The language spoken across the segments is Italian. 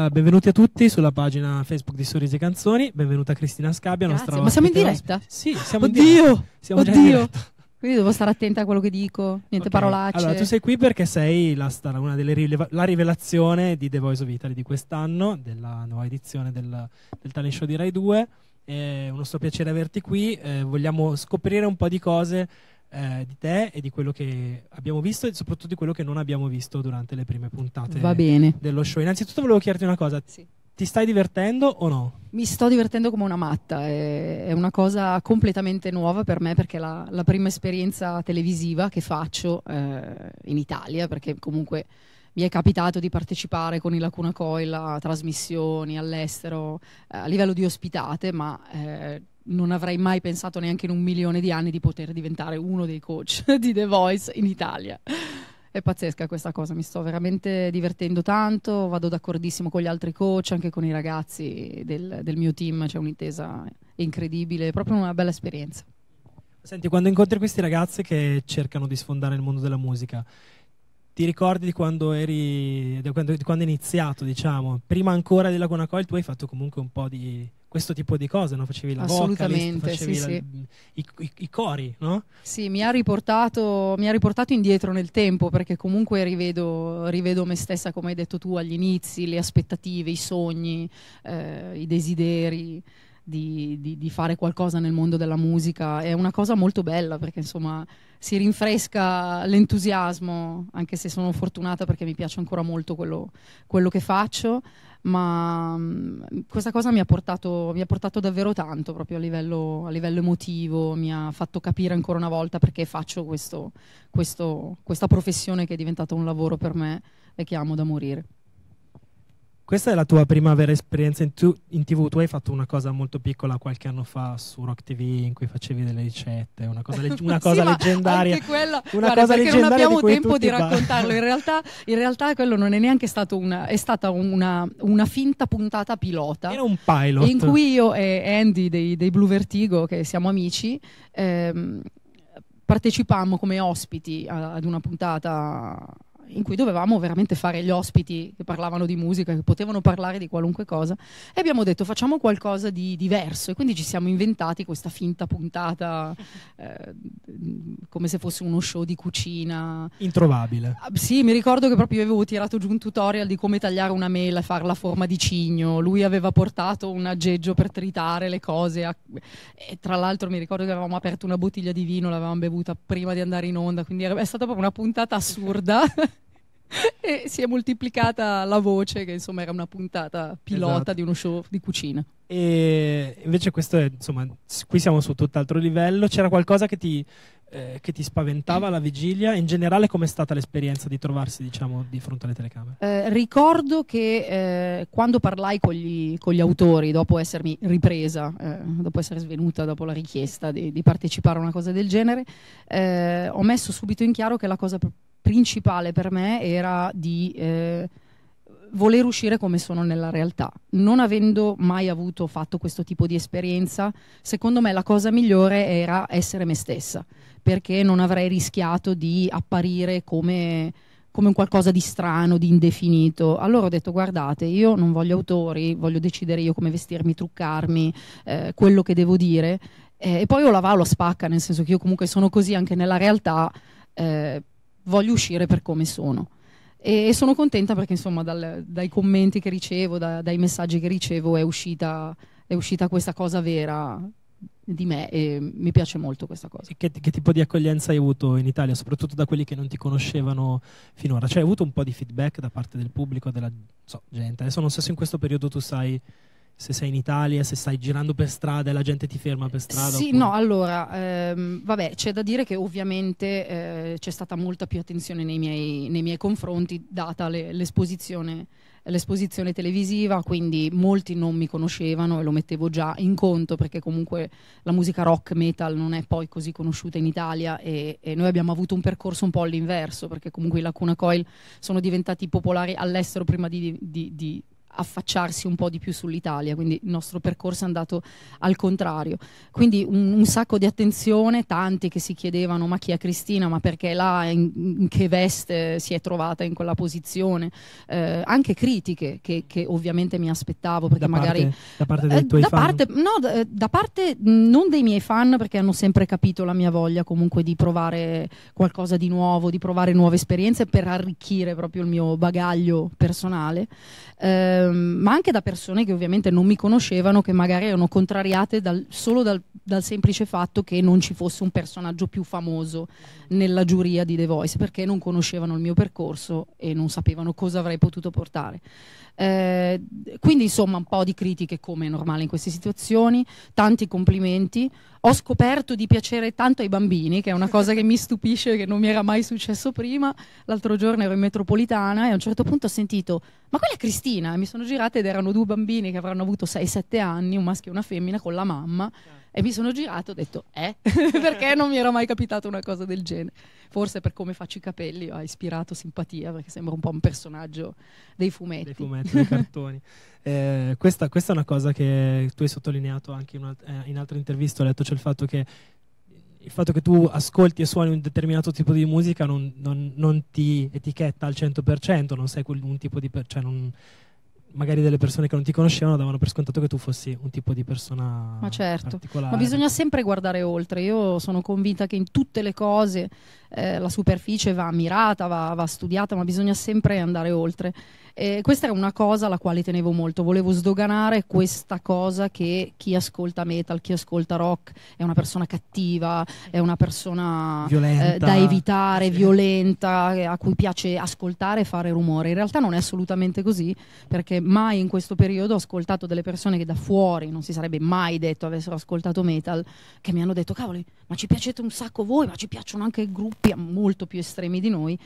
Ah, benvenuti a tutti sulla pagina Facebook di Sorrisi e Canzoni. Benvenuta Cristina Scabbia, Grazie. nostra Ma siamo in diretta? Sì, siamo Oddio, in diretta. Siamo Oddio. Già in diretta. Quindi devo stare attenta a quello che dico, niente okay. parolacce. Allora, tu sei qui perché sei la, una delle rileva- la rivelazione di The Voice of Italy di quest'anno, della nuova edizione del, del talent show di Rai 2. Eh, è un nostro piacere averti qui. Eh, vogliamo scoprire un po' di cose eh, di te e di quello che abbiamo visto e soprattutto di quello che non abbiamo visto durante le prime puntate dello show. Innanzitutto volevo chiederti una cosa. Sì. Ti stai divertendo o no? Mi sto divertendo come una matta, è una cosa completamente nuova per me perché è la, la prima esperienza televisiva che faccio eh, in Italia, perché comunque mi è capitato di partecipare con i Lacuna Coil a trasmissioni all'estero eh, a livello di ospitate, ma eh, non avrei mai pensato neanche in un milione di anni di poter diventare uno dei coach di The Voice in Italia. È pazzesca questa cosa, mi sto veramente divertendo tanto, vado d'accordissimo con gli altri coach, anche con i ragazzi del, del mio team, c'è un'intesa incredibile, è proprio una bella esperienza. Senti, quando incontri questi ragazzi che cercano di sfondare il mondo della musica, ti ricordi di quando eri, di quando, di quando è iniziato, diciamo, prima ancora della Guanacoil tu hai fatto comunque un po' di questo tipo di cose, no? facevi la vocalist, facevi sì, la, sì. I, i, I, cori, no? Sì, mi ha, riportato, mi ha, riportato, indietro nel tempo perché comunque rivedo, rivedo, me stessa, come hai detto tu, agli inizi, le aspettative, i sogni, eh, i desideri di, di, di, fare qualcosa nel mondo della musica. È una cosa molto bella perché insomma si rinfresca l'entusiasmo, anche se sono fortunata perché mi piace ancora molto quello, quello che faccio, ma mh, mm, questa cosa mi ha, portato, mi ha, portato, davvero tanto proprio a livello, a livello, emotivo, mi ha fatto capire ancora una volta perché faccio questo, questo, questa professione che è diventata un lavoro per me e che amo da morire. Questa è la tua prima vera esperienza in, tu, in, tv. Tu hai fatto una cosa molto piccola qualche anno fa su Rock TV in cui facevi delle ricette, una cosa, leg- una cosa leggendaria. Anche quella, una guarda, cosa perché non abbiamo di tempo di raccontarlo. In realtà, in realtà, quello non è neanche stato una, è stata una, una finta puntata pilota. Era un pilot. In cui io e Andy dei, dei Blue Vertigo, che siamo amici, ehm, partecipammo come ospiti ad una puntata in cui dovevamo veramente fare gli ospiti che parlavano di musica, che potevano parlare di qualunque cosa, e abbiamo detto facciamo qualcosa di diverso e quindi ci siamo inventati questa finta puntata eh, come se fosse uno show di cucina. Introvabile. Ah, sì, mi ricordo che proprio io avevo tirato giù un tutorial di come tagliare una mela e farla a forma di cigno, lui aveva portato un aggeggio per tritare le cose, a... e tra l'altro mi ricordo che avevamo aperto una bottiglia di vino, l'avevamo bevuta prima di andare in onda, quindi è stata proprio una puntata assurda. e si è moltiplicata la voce che insomma era una puntata pilota esatto. di uno show di cucina e invece questo è insomma qui siamo su tutt'altro livello c'era qualcosa che ti, eh, che ti spaventava alla vigilia in generale com'è stata l'esperienza di trovarsi diciamo di fronte alle telecamere eh, ricordo che eh, quando parlai con gli, con gli, autori dopo essermi ripresa eh, dopo essere svenuta dopo la richiesta di, di, partecipare a una cosa del genere eh, ho messo subito in chiaro che la cosa principale per me era di eh, voler uscire come sono nella realtà. Non avendo mai avuto fatto questo tipo di esperienza, secondo me la cosa migliore era essere me stessa, perché non avrei rischiato di apparire come come un qualcosa di strano, di indefinito. Allora ho detto guardate, io non voglio autori, voglio decidere io come vestirmi, truccarmi, eh, quello che devo dire eh, e poi o la va o la spacca, nel senso che io comunque sono così anche nella realtà. Eh, voglio uscire per come sono. E, sono contenta perché insomma dal, dai commenti che ricevo, da, dai messaggi che ricevo è uscita, è uscita questa cosa vera di me e mi piace molto questa cosa. Che, che, tipo di accoglienza hai avuto in Italia, soprattutto da quelli che non ti conoscevano finora? Cioè hai avuto un po' di feedback da parte del pubblico, della so, gente? Adesso non so se in questo periodo tu sai se sei in Italia, se stai girando per strada e la gente ti ferma per strada? Sì, oppure... no, allora, ehm, vabbè, c'è da dire che ovviamente eh, c'è stata molta più attenzione nei miei, nei miei confronti data le, l'esposizione, l'esposizione, televisiva, quindi molti non mi conoscevano e lo mettevo già in conto perché comunque la musica rock metal non è poi così conosciuta in Italia e, e noi abbiamo avuto un percorso un po' all'inverso perché comunque i Lacuna Coil sono diventati popolari all'estero prima di, di, di affacciarsi un po' di più sull'Italia, quindi il nostro percorso è andato al contrario. Quindi un, un sacco di attenzione, tanti che si chiedevano ma chi è Cristina, ma perché là, in, in che veste si è trovata in quella posizione, eh, anche critiche che, che, ovviamente mi aspettavo perché da magari... Parte, da parte dei eh, tuoi da fan? Parte, no, da, eh, da parte non dei miei fan perché hanno sempre capito la mia voglia comunque di provare qualcosa di nuovo, di provare nuove esperienze per arricchire proprio il mio bagaglio personale. Eh, Ehm, ma anche da persone che ovviamente non mi conoscevano, che magari erano contrariate dal, solo dal, dal, semplice fatto che non ci fosse un personaggio più famoso nella giuria di The Voice, perché non conoscevano il mio percorso e non sapevano cosa avrei potuto portare. Eh, quindi insomma un po' di critiche come è normale in queste situazioni, tanti complimenti. Ho scoperto di piacere tanto ai bambini, che è una cosa che mi stupisce, che non mi era mai successo prima. L'altro giorno ero in metropolitana e a un certo punto ho sentito, ma quella è Cristina? E mi sono girata ed erano due bambini che avranno avuto 6-7 anni, un maschio e una femmina, con la mamma. E mi sono girato e ho detto, eh, perché non mi era mai capitata una cosa del genere. Forse per come faccio i capelli ha ispirato simpatia, perché sembra un po' un personaggio dei fumetti. Dei fumetti, dei cartoni. Eh, questa, questa, è una cosa che tu hai sottolineato anche in, alt- eh, in altre interviste, ho letto, cioè il fatto che il fatto che tu ascolti e suoni un determinato tipo di musica non, non, non ti etichetta al 100%, non sei quel, un tipo di... Per, cioè non, magari delle persone che non ti conoscevano davano per scontato che tu fossi un tipo di persona ma certo particolare. ma bisogna sempre guardare oltre io sono convinta che in tutte le cose eh, la superficie va ammirata, va, va, studiata ma bisogna sempre andare oltre eh, questa è una cosa alla quale tenevo molto volevo sdoganare questa cosa che chi ascolta metal chi ascolta rock è una persona cattiva è una persona eh, da evitare sì. violenta a cui piace ascoltare e fare rumore in realtà non è assolutamente così perché mai in questo periodo ho ascoltato delle persone che da fuori non si sarebbe mai detto avessero ascoltato metal, che mi hanno detto, cavoli, ma ci piacete un sacco voi, ma ci piacciono anche gruppi molto più estremi di noi,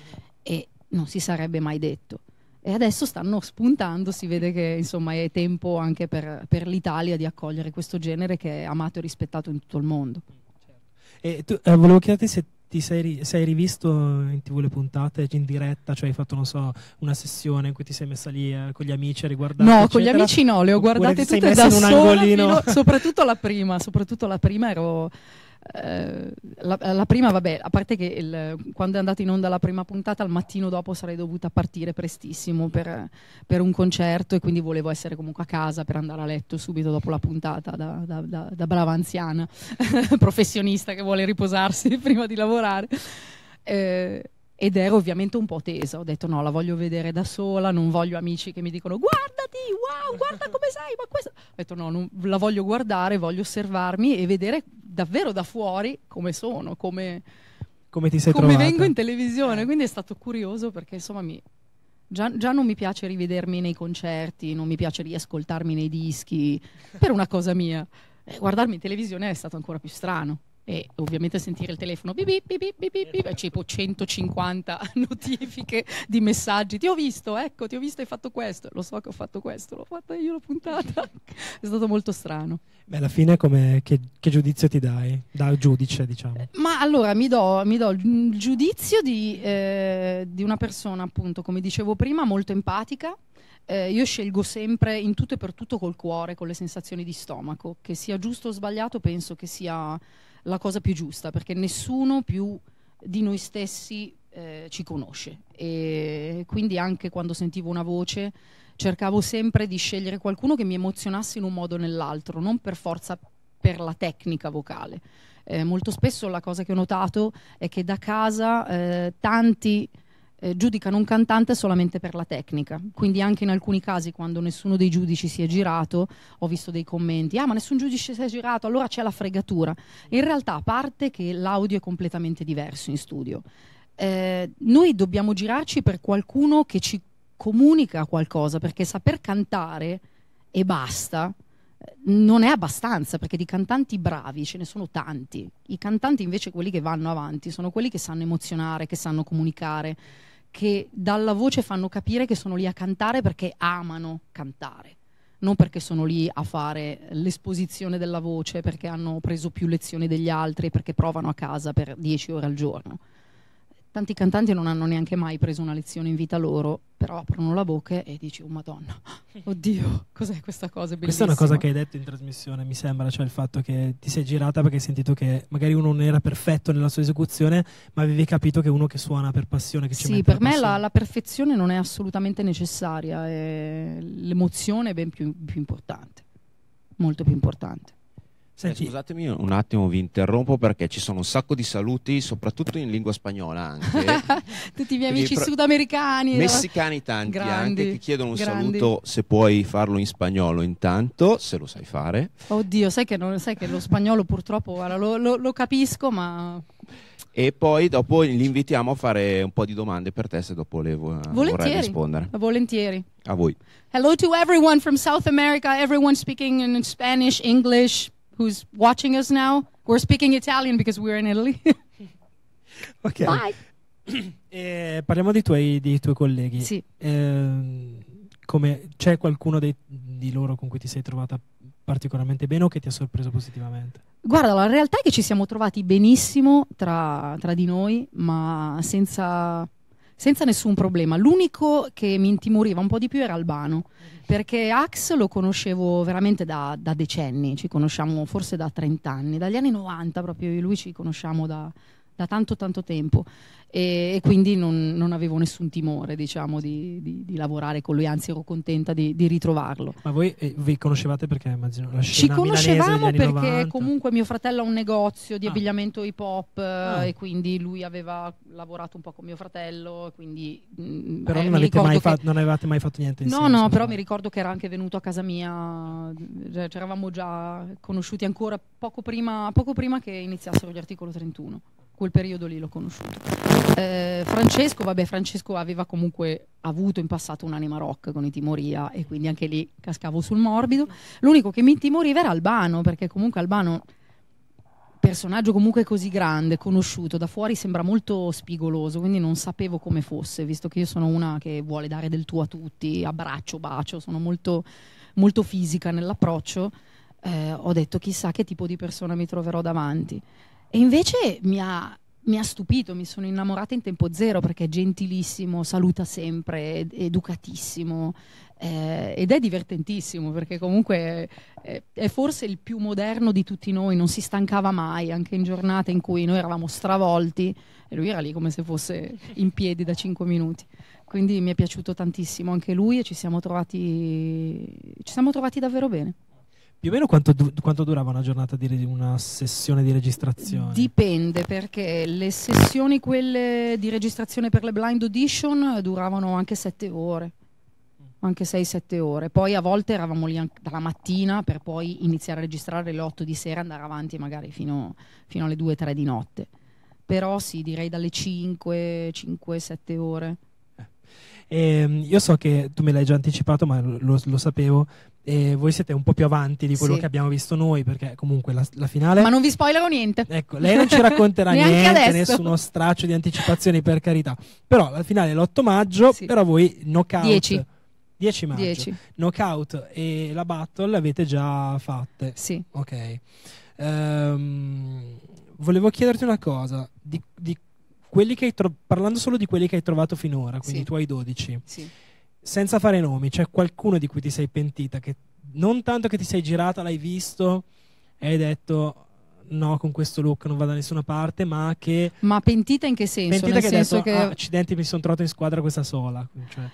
e non si sarebbe mai detto. E adesso stanno spuntando, si vede che insomma è tempo anche per, per l'Italia di accogliere questo genere che è amato e rispettato in tutto il mondo. E tu, eh, volevo chiederti se ti sei, sei, rivisto in tv le puntate in diretta, cioè hai fatto, non so, una sessione in cui ti sei messa lì eh, con gli amici a riguardare? No, eccetera. con gli amici no, le ho guardate tutte da sola, soprattutto la prima, soprattutto la prima ero eh, la, la, prima, vabbè, a parte che il, quando è andata in onda la prima puntata, al mattino dopo sarei dovuta partire prestissimo per, per, un concerto e quindi volevo essere comunque a casa per andare a letto subito dopo la puntata da, da, da, da brava anziana, professionista che vuole riposarsi prima di lavorare. Eh, ed ero ovviamente un po' tesa, ho detto no, la voglio vedere da sola, non voglio amici che mi dicono guardati, wow, guarda come sei, ma questo... Ho detto no, non, la voglio guardare, voglio osservarmi e vedere davvero da fuori come sono, come, come ti sei come vengo in televisione, eh. quindi è stato curioso perché insomma mi, Già, già, non mi piace rivedermi nei concerti, non mi piace riascoltarmi nei dischi, per una cosa mia. Eh, guardarmi in televisione è stato ancora più strano e ovviamente sentire il telefono bip, bip, bip, bip, bip, tipo 150 notifiche di messaggi ti ho visto, ecco, ti ho visto, hai fatto questo lo so che ho fatto questo, l'ho fatta io la puntata è stato molto strano Beh, alla fine come, che, che, giudizio ti dai? da giudice diciamo eh, ma allora mi do, mi do il giudizio di, eh, di una persona appunto, come dicevo prima, molto empatica eh, io scelgo sempre in tutto e per tutto col cuore, con le sensazioni di stomaco, che sia giusto o sbagliato penso che sia la cosa più giusta, perché nessuno più di noi stessi eh, ci conosce. E quindi anche quando sentivo una voce cercavo sempre di scegliere qualcuno che mi emozionasse in un modo o nell'altro, non per forza per la tecnica vocale. Eh, molto spesso la cosa che ho notato è che da casa eh, tanti eh, giudicano un cantante solamente per la tecnica. Quindi anche in alcuni casi quando nessuno dei giudici si è girato, ho visto dei commenti, ah ma nessun giudice si è girato, allora c'è la fregatura. In realtà a parte che l'audio è completamente diverso in studio. Eh, noi dobbiamo girarci per qualcuno che ci comunica qualcosa, perché saper cantare e basta eh, non è abbastanza perché di cantanti bravi ce ne sono tanti. I cantanti invece quelli che vanno avanti sono quelli che sanno emozionare, che sanno comunicare, che dalla voce fanno capire che sono lì a cantare perché amano cantare, non perché sono lì a fare l'esposizione della voce, perché hanno preso più lezioni degli altri, perché provano a casa per 10 ore al giorno. Tanti cantanti non hanno neanche mai preso una lezione in vita loro, però aprono la bocca e dici, oh madonna, oddio, cos'è questa cosa? È questa è una cosa che hai detto in trasmissione, mi sembra, cioè il fatto che ti sei girata perché hai sentito che magari uno non era perfetto nella sua esecuzione, ma avevi capito che uno che suona per passione, che ci Sì, per la me la, la, perfezione non è assolutamente necessaria, l'emozione è ben più, più importante, molto più importante. Eh, Senti... Eh, scusatemi un attimo, vi interrompo perché ci sono un sacco di saluti, soprattutto in lingua spagnola anche. Tutti i miei amici pro... sudamericani. Messicani tanti grandi, anche, ti chiedono un grandi. saluto se puoi farlo in spagnolo intanto, se lo sai fare. Oddio, sai che, non, sai che lo spagnolo purtroppo guarda, lo, lo, lo capisco, ma e poi dopo li invitiamo a fare un po' di domande per te se dopo le vo- vorrai rispondere. Volentieri. A voi. Hello to everyone from South America, everyone speaking in Spanish, English who's watching us now, we're speaking Italian because we're in Italy. ok. Bye. Eh, parliamo dei tuoi, dei tuoi colleghi. Sì. Eh, come, c'è qualcuno dei, di loro con cui ti sei trovata particolarmente bene o che ti ha sorpreso positivamente? Guarda, la realtà è che ci siamo trovati benissimo tra, tra di noi, ma senza, senza nessun problema. L'unico che mi intimoriva un po' di più era Albano. Mm-hmm perché Ax lo conoscevo veramente da, da decenni, ci conosciamo forse da 30 anni, dagli anni 90 proprio, e lui ci conosciamo da, da tanto tanto tempo e, e quindi non, non, avevo nessun timore diciamo, di, di, di, lavorare con lui, anzi ero contenta di, di ritrovarlo. Ma voi eh, vi conoscevate perché immagino la scena Ci conoscevamo perché 90. comunque mio fratello ha un negozio di ah. abbigliamento hip hop ah. Eh, e quindi lui aveva lavorato un po' con mio fratello, quindi, mm, però eh, non, avete mai che... fatto, non avevate mai fatto niente insieme? No, no, però mi ricordo che era anche venuto a casa mia, cioè, ci eravamo già conosciuti ancora poco prima, poco prima che iniziassero gli articoli 31 quel periodo lì l'ho conosciuto. Eh, Francesco, vabbè, Francesco aveva comunque avuto in passato un'anima rock con i Timoria e quindi anche lì cascavo sul morbido. L'unico che mi timoriva era Albano, perché comunque Albano personaggio comunque così grande, conosciuto, da fuori sembra molto spigoloso, quindi non sapevo come fosse, visto che io sono una che vuole dare del tuo a tutti, abbraccio, bacio, sono molto, molto fisica nell'approccio, eh, ho detto chissà che tipo di persona mi troverò davanti. E invece mi ha, mi ha stupito, mi sono innamorata in tempo zero perché è gentilissimo, saluta sempre, educatissimo eh, ed è divertentissimo perché comunque è, è, forse il più moderno di tutti noi, non si stancava mai, anche in giornate in cui noi eravamo stravolti e lui era lì come se fosse in piedi da 5 minuti. Quindi mi è piaciuto tantissimo anche lui e ci siamo trovati, ci siamo trovati davvero bene. Più o meno quanto, du quanto durava una giornata di una sessione di registrazione? Dipende perché le sessioni quelle di registrazione per le blind audition duravano anche sette ore, mm. anche sei, 7 ore. Poi a volte eravamo lì dalla mattina per poi iniziare a registrare alle otto di sera e andare avanti magari fino, fino alle 2 tre di notte. Però sì, direi dalle cinque, cinque, sette ore. Eh. Ehm, io so che tu me l'hai già anticipato, ma lo, lo sapevo, e voi siete un po' più avanti di quello sì. che abbiamo visto noi, perché comunque la, la, finale. Ma non vi spoilerò niente. Ecco, lei non ci racconterà niente, adesso. nessuno straccio di anticipazioni, per carità. Però la finale è l'8 maggio, sì. però voi knockout. 10. 10 maggio. 10. Knockout e la battle l'avete già fatte. Sì. Ok. Um, volevo chiederti una cosa. Di, di quelli che hai parlando solo di quelli che hai trovato finora, quindi sì. tu hai 12. Sì senza fare nomi, c'è qualcuno di cui ti sei pentita, che non tanto che ti sei girata, l'hai visto e hai detto no, con questo look non va da nessuna parte, ma che... Ma pentita in che senso? Pentita Nel che senso hai detto, che... Ah, accidenti, mi sono trovato in squadra questa sola. Cioè...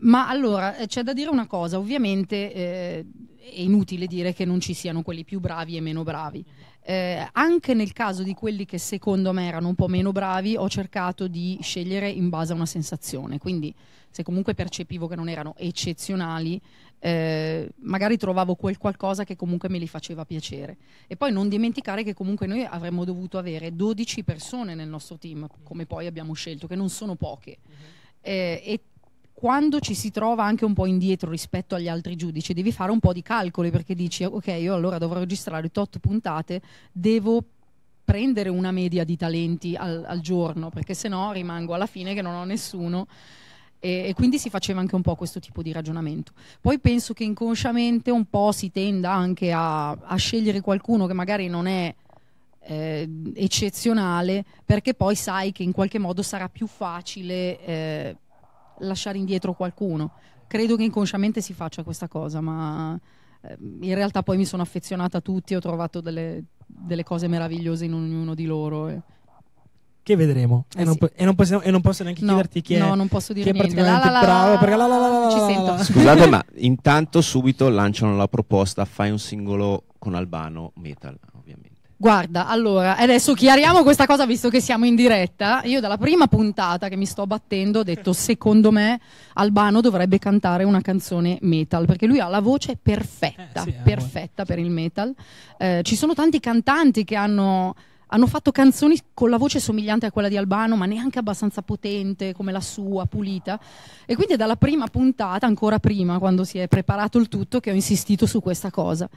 Ma allora eh, c'è da dire una cosa, ovviamente eh, è inutile dire che non ci siano quelli più bravi e meno bravi. Eh, anche nel caso di quelli che secondo me erano un po' meno bravi, ho cercato di scegliere in base a una sensazione. Quindi, se comunque percepivo che non erano eccezionali, eh, magari trovavo quel qualcosa che comunque me li faceva piacere. E poi non dimenticare che comunque noi avremmo dovuto avere 12 persone nel nostro team, come poi abbiamo scelto, che non sono poche. Mm-hmm. Eh, e quando ci si trova anche un po' indietro rispetto agli altri giudici, devi fare un po' di calcoli perché dici ok, io allora dovrò registrare tot puntate, devo prendere una media di talenti al, al giorno, perché se no rimango alla fine che non ho nessuno. E, e, quindi si faceva anche un po' questo tipo di ragionamento. Poi penso che inconsciamente un po' si tenda anche a, a scegliere qualcuno che magari non è eh, eccezionale, perché poi sai che in qualche modo sarà più facile. Eh, lasciare indietro qualcuno. Credo che inconsciamente si faccia questa cosa, ma ehm, in realtà poi mi sono affezionata a tutti e ho trovato delle, delle, cose meravigliose in ognuno di loro. E... Che vedremo. Eh e, non sì. po- e, non possiamo, e, non posso neanche no, chiederti chi è. No, non posso dire niente. bravo. Perché la, la, la, la, ci Scusate, ma intanto subito lanciano la proposta: fai un singolo con Albano metal. Guarda, allora, adesso chiariamo questa cosa visto che siamo in diretta. Io dalla prima puntata che mi sto battendo ho detto secondo me Albano dovrebbe cantare una canzone metal perché lui ha la voce perfetta, eh, sì, eh, perfetta per il metal. Eh, ci sono tanti cantanti che hanno hanno fatto canzoni con la voce somigliante a quella di Albano, ma neanche abbastanza potente come la sua, pulita. E quindi è dalla prima puntata, ancora prima, quando si è preparato il tutto, che ho insistito su questa cosa.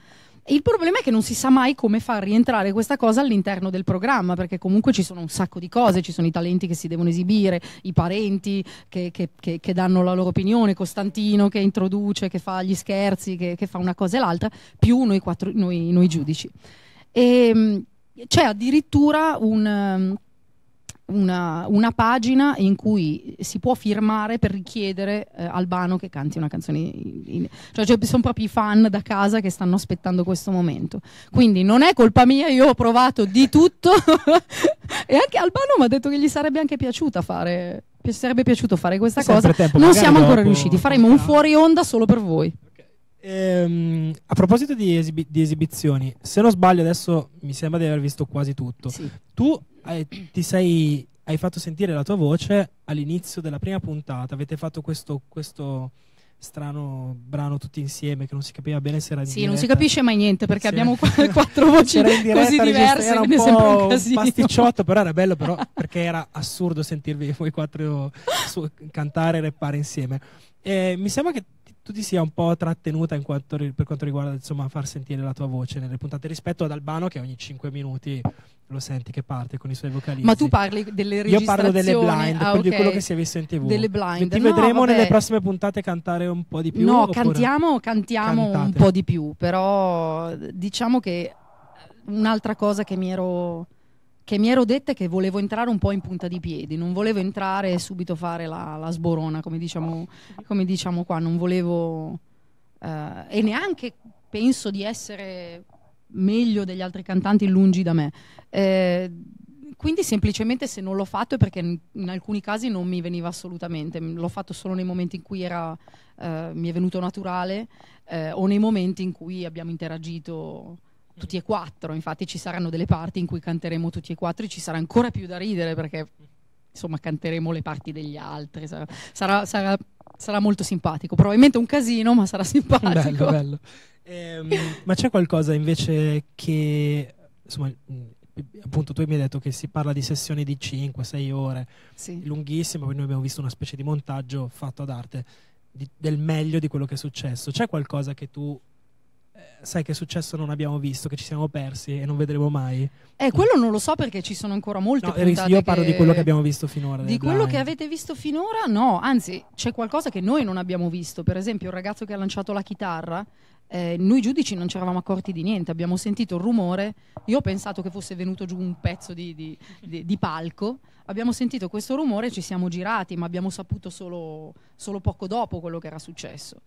Il problema è che non si sa mai come far rientrare questa cosa all'interno del programma, perché comunque ci sono un sacco di cose, ci sono i talenti che si devono esibire, i parenti che, che, che, che danno la loro opinione, Costantino che introduce, che fa gli scherzi, che, fa una cosa e l'altra, più noi, quattro, noi, noi giudici. E, ehm, c'è addirittura un una, una, pagina in cui si può firmare per richiedere eh, Albano che canti una canzone. In, in, cioè, cioè, sono proprio i fan da casa che stanno aspettando questo momento. Quindi non è colpa mia, io ho provato di tutto e anche Albano mi ha detto che gli sarebbe anche piaciuta fare. Sarebbe piaciuto fare questa Sempre cosa. Tempo, non siamo dopo... ancora riusciti. Faremo un fuori onda solo per voi. Ehm, a proposito di, esibi- di, esibizioni, se non sbaglio adesso mi sembra di aver visto quasi tutto. Sì. Tu hai, ti sei, hai fatto sentire la tua voce all'inizio della prima puntata, avete fatto questo, questo strano brano tutti insieme che non si capiva bene se era in Sì, diretta. non si capisce mai niente perché sì. abbiamo quattro voci diretta, così diverse, era un po' un, casino. pasticciotto, però era bello però perché era assurdo sentirvi voi quattro su- cantare e rappare insieme. E eh, mi sembra che tu ti sia un po' trattenuta quanto, per quanto riguarda insomma, far sentire la tua voce nelle puntate rispetto ad Albano che ogni 5 minuti lo senti che parte con i suoi vocalisti. Ma tu parli delle registrazioni? Io parlo delle blind, ah, okay. quello che si è visto in tv. Delle blind. Ti vedremo vabbè. nelle prossime puntate cantare un po' di più? No, cantiamo, cantiamo cantate. un po' di più, però diciamo che un'altra cosa che mi ero che mi ero detta che volevo entrare un po' in punta di piedi, non volevo entrare e subito fare la, la sborona, come diciamo, come diciamo, qua, non volevo... Eh, e neanche penso di essere meglio degli altri cantanti lungi da me. Eh, quindi semplicemente se non l'ho fatto è perché in alcuni casi non mi veniva assolutamente, l'ho fatto solo nei momenti in cui era, eh, mi è venuto naturale eh, o nei momenti in cui abbiamo interagito tutti e quattro, infatti ci saranno delle parti in cui canteremo tutti e quattro e ci sarà ancora più da ridere perché insomma canteremo le parti degli altri, sarà, sarà, sarà, sarà molto simpatico, probabilmente un casino ma sarà simpatico. Bello, bello. Ehm, ma c'è qualcosa invece che, insomma, appunto tu mi hai detto che si parla di sessioni di 5-6 ore, sì. lunghissime, poi noi abbiamo visto una specie di montaggio fatto ad arte di, del meglio di quello che è successo. C'è qualcosa che tu eh, sai che è successo non abbiamo visto, che ci siamo persi e non vedremo mai. Eh, quello non lo so perché ci sono ancora molte no, puntate. Io parlo che... di quello che abbiamo visto finora. Di quello blind. che avete visto finora, no, anzi, c'è qualcosa che noi non abbiamo visto. Per esempio, il ragazzo che ha lanciato la chitarra. Eh, noi giudici non ci eravamo accorti di niente, abbiamo sentito il rumore, io ho pensato che fosse venuto giù un pezzo di, di, di, di palco, abbiamo sentito questo rumore, ci siamo girati, ma abbiamo saputo solo, solo poco dopo quello che era successo.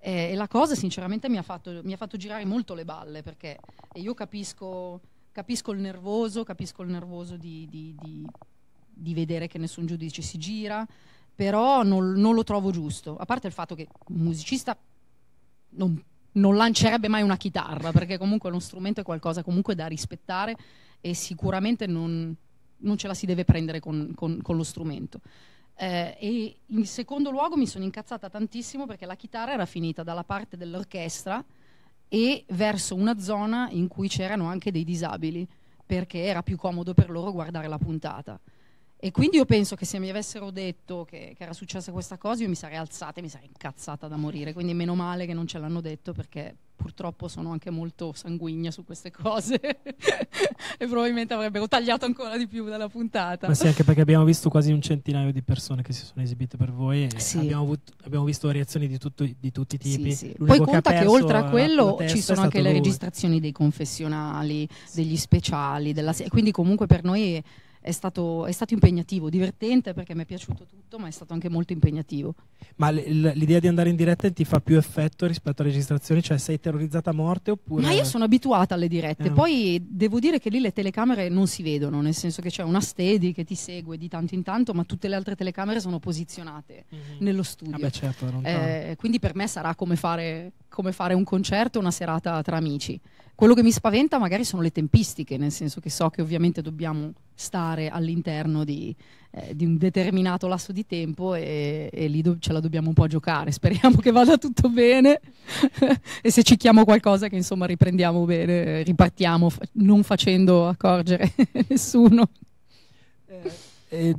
Eh, e la cosa sinceramente mi ha, fatto, mi ha, fatto, girare molto le balle perché io capisco, capisco il nervoso, capisco il nervoso di, di, di, di vedere che nessun giudice si gira, però non, non, lo trovo giusto, a parte il fatto che un musicista non, non lancerebbe mai una chitarra perché comunque uno strumento è qualcosa comunque da rispettare e sicuramente non, non ce la si deve prendere con, con, con lo strumento. Eh, e in secondo luogo mi sono incazzata tantissimo perché la chitarra era finita dalla parte dell'orchestra e verso una zona in cui c'erano anche dei disabili, perché era più comodo per loro guardare la puntata. E quindi io penso che se mi avessero detto che, che era successa questa cosa, io mi sarei alzata e mi sarei incazzata da morire. Quindi meno male che non ce l'hanno detto perché purtroppo sono anche molto sanguigna su queste cose e probabilmente avrebbero tagliato ancora di più dalla puntata. Ma sì, anche perché abbiamo visto quasi un centinaio di persone che si sono esibite per voi e sì. abbiamo, avuto, abbiamo, visto reazioni di, tutto, di tutti i tipi. Sì, sì. Poi conta che, che oltre a quello ci sono anche le registrazioni dei confessionali, degli speciali, della... quindi comunque per noi... È è stato, è stato, impegnativo, divertente perché mi è piaciuto tutto, ma è stato anche molto impegnativo. Ma l'idea di andare in diretta ti fa più effetto rispetto alle registrazioni? Cioè sei terrorizzata a morte oppure... Ma io sono abituata alle dirette, eh. poi devo dire che lì le telecamere non si vedono, nel senso che c'è una steady che ti segue di tanto in tanto, ma tutte le altre telecamere sono posizionate mm -hmm. nello studio. Ah certo, eh, quindi per me sarà come fare, come fare un concerto, una serata tra amici. Quello che mi spaventa magari sono le tempistiche, nel senso che so che ovviamente dobbiamo stare all'interno di, eh, di, un determinato lasso di tempo e, e lì ce la dobbiamo un po' giocare. Speriamo che vada tutto bene e se ci chiamo qualcosa che insomma riprendiamo bene, ripartiamo fa non facendo accorgere nessuno. Eh, eh,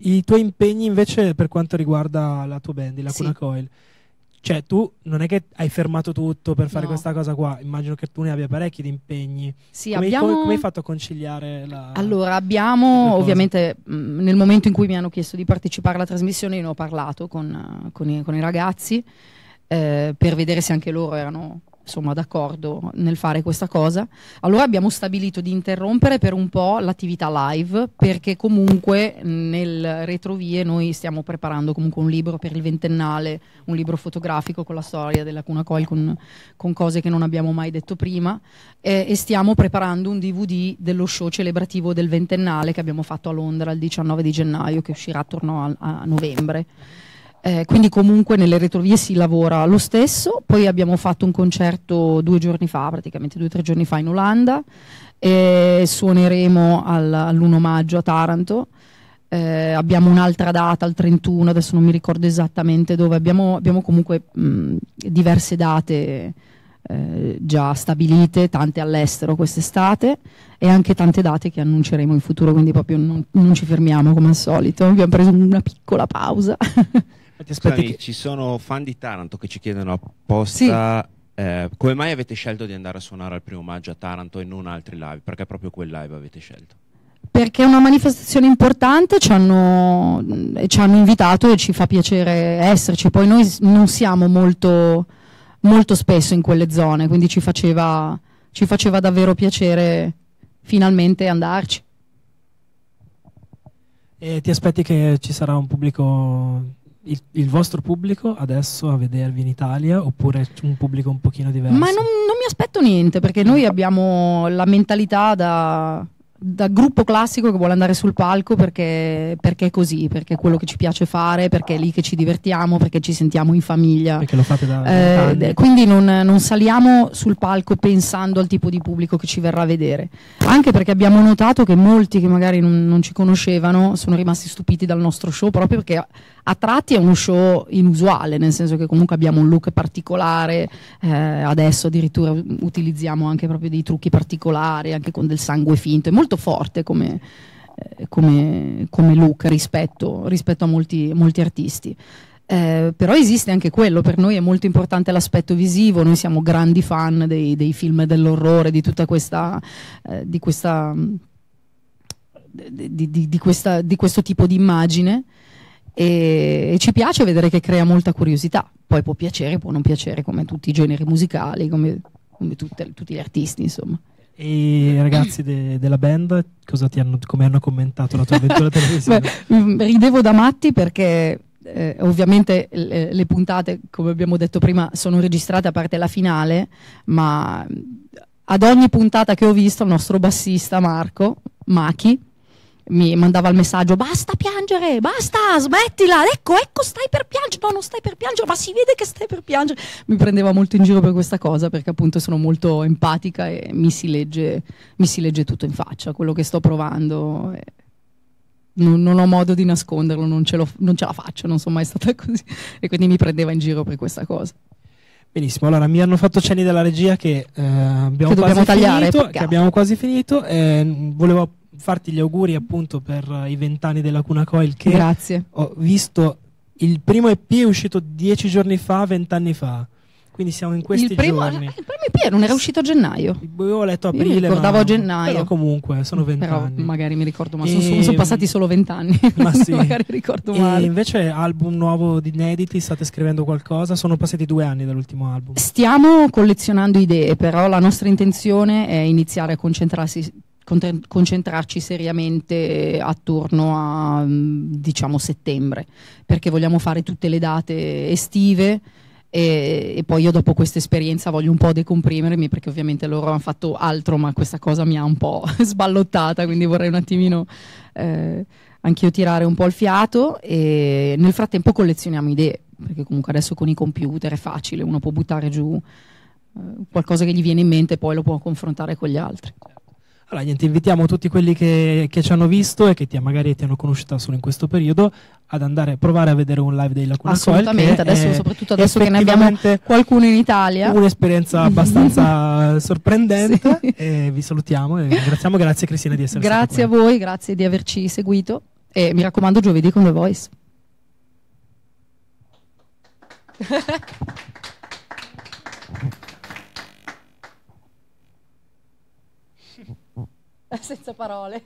I tuoi impegni invece per quanto riguarda la tua band, la Cuna Coil? Cioè, tu non è che hai fermato tutto per fare no. questa cosa qua, immagino che tu ne abbia parecchi di impegni. Sì, come, abbiamo... come, come hai fatto a conciliare la. Allora, abbiamo ovviamente mm, nel momento in cui mi hanno chiesto di partecipare alla trasmissione, io ne ho parlato con, con, i, con i, ragazzi eh, per vedere se anche loro erano insomma d'accordo nel fare questa cosa, allora abbiamo stabilito di interrompere per un po' l'attività live perché comunque nel retrovie noi stiamo preparando comunque un libro per il ventennale, un libro fotografico con la storia della Cuna Coil con, con cose che non abbiamo mai detto prima eh, e stiamo preparando un DVD dello show celebrativo del ventennale che abbiamo fatto a Londra il 19 di gennaio che uscirà attorno a, a novembre eh, quindi comunque nelle retrovie si lavora lo stesso, poi abbiamo fatto un concerto due giorni fa, praticamente due o tre giorni fa in Olanda, e suoneremo al, all'1 maggio a Taranto, eh, abbiamo un'altra data al 31, adesso non mi ricordo esattamente dove, abbiamo, abbiamo comunque mh, diverse date eh, già stabilite, tante all'estero quest'estate e anche tante date che annunceremo in futuro, quindi proprio non, non ci fermiamo come al solito, abbiamo preso una piccola pausa. Aspetta, scusami, che... ci sono fan di Taranto che ci chiedono apposta sì. eh, come mai avete scelto di andare a suonare al primo maggio a Taranto e non altri live? Perché proprio quel live avete scelto? Perché è una manifestazione importante, ci hanno, ci hanno invitato e ci fa piacere esserci. Poi noi non siamo molto, molto spesso in quelle zone, quindi ci faceva, ci faceva davvero piacere finalmente andarci. E ti aspetti che ci sarà un pubblico il, il, vostro pubblico adesso a vedervi in Italia oppure un pubblico un pochino diverso? Ma non, non mi aspetto niente perché noi abbiamo la mentalità da, da gruppo classico che vuole andare sul palco perché, perché, è così, perché è quello che ci piace fare, perché è lì che ci divertiamo, perché ci sentiamo in famiglia. Perché lo fate da, da eh, Quindi non, non, saliamo sul palco pensando al tipo di pubblico che ci verrà a vedere. Anche perché abbiamo notato che molti che magari non, non ci conoscevano sono rimasti stupiti dal nostro show proprio perché a tratti è uno show inusuale, nel senso che comunque abbiamo un look particolare, eh, adesso addirittura utilizziamo anche proprio dei trucchi particolari, anche con del sangue finto, è molto forte come, eh, come, come look rispetto, rispetto a molti, molti artisti. Eh, però esiste anche quello, per noi è molto importante l'aspetto visivo, noi siamo grandi fan dei, dei film dell'orrore, di tutta questa, eh, di, questa di, di, questa, di questo tipo di immagine e, e ci piace vedere che crea molta curiosità, poi può piacere, può non piacere come tutti i generi musicali, come, come tutte, tutti gli artisti insomma. E i ragazzi de- della band hanno, come hanno commentato la tua avventura televisiva? Mm, ridevo da matti perché eh, ovviamente le, le, puntate, come abbiamo detto prima, sono registrate a parte la finale, ma mm, ad ogni puntata che ho visto il nostro bassista Marco Machi mi mandava il messaggio basta piangere, basta, smettila, ecco, ecco, stai per piangere, no, non stai per piangere, ma si vede che stai per piangere. Mi prendeva molto in giro per questa cosa perché appunto sono molto empatica e mi si legge, mi si legge tutto in faccia, quello che sto provando. Eh. Non, non, ho modo di nasconderlo, non ce, non ce la faccio, non sono mai stata così. E quindi mi prendeva in giro per questa cosa. Benissimo, allora mi hanno fatto cenni della regia che, eh, abbiamo, che, quasi tagliare, finito, che abbiamo, quasi finito, eh, volevo farti gli auguri appunto per eh, i vent'anni della Cuna Coil che Grazie. ho visto il primo EP è uscito dieci giorni fa, vent'anni fa. Quindi siamo in questi il primo, giorni. Il primo EP non era uscito a gennaio. Io ho letto aprile. Io mi ricordavo ma, a gennaio. Però comunque sono vent'anni. magari mi ricordo, ma e... sono, sono, passati solo vent'anni. Ma sì. magari ricordo e male. invece album nuovo di inediti, state scrivendo qualcosa? Sono passati due anni dall'ultimo album. Stiamo collezionando idee, però la nostra intenzione è iniziare a concentrarsi concentrarci seriamente attorno a mm, diciamo settembre perché vogliamo fare tutte le date estive e, e poi io dopo questa esperienza voglio un po' decomprimermi perché ovviamente loro hanno fatto altro ma questa cosa mi ha un po' sballottata quindi vorrei un attimino eh, anch'io tirare un po' il fiato e nel frattempo collezioniamo idee perché comunque adesso con i computer è facile uno può buttare giù eh, qualcosa che gli viene in mente e poi lo può confrontare con gli altri allora, niente, invitiamo tutti quelli che, che ci hanno visto e che ti, magari ti hanno conosciuta solo in questo periodo ad andare a provare a vedere un live dei Lacuna Assolutamente, Soil, adesso, soprattutto adesso che ne abbiamo qualcuno in Italia. Un'esperienza abbastanza sorprendente. Sì. E vi salutiamo e ringraziamo. Grazie Cristina di essere grazie stata Grazie a voi, grazie di averci seguito e mi raccomando giovedì con The Voice. senza parole.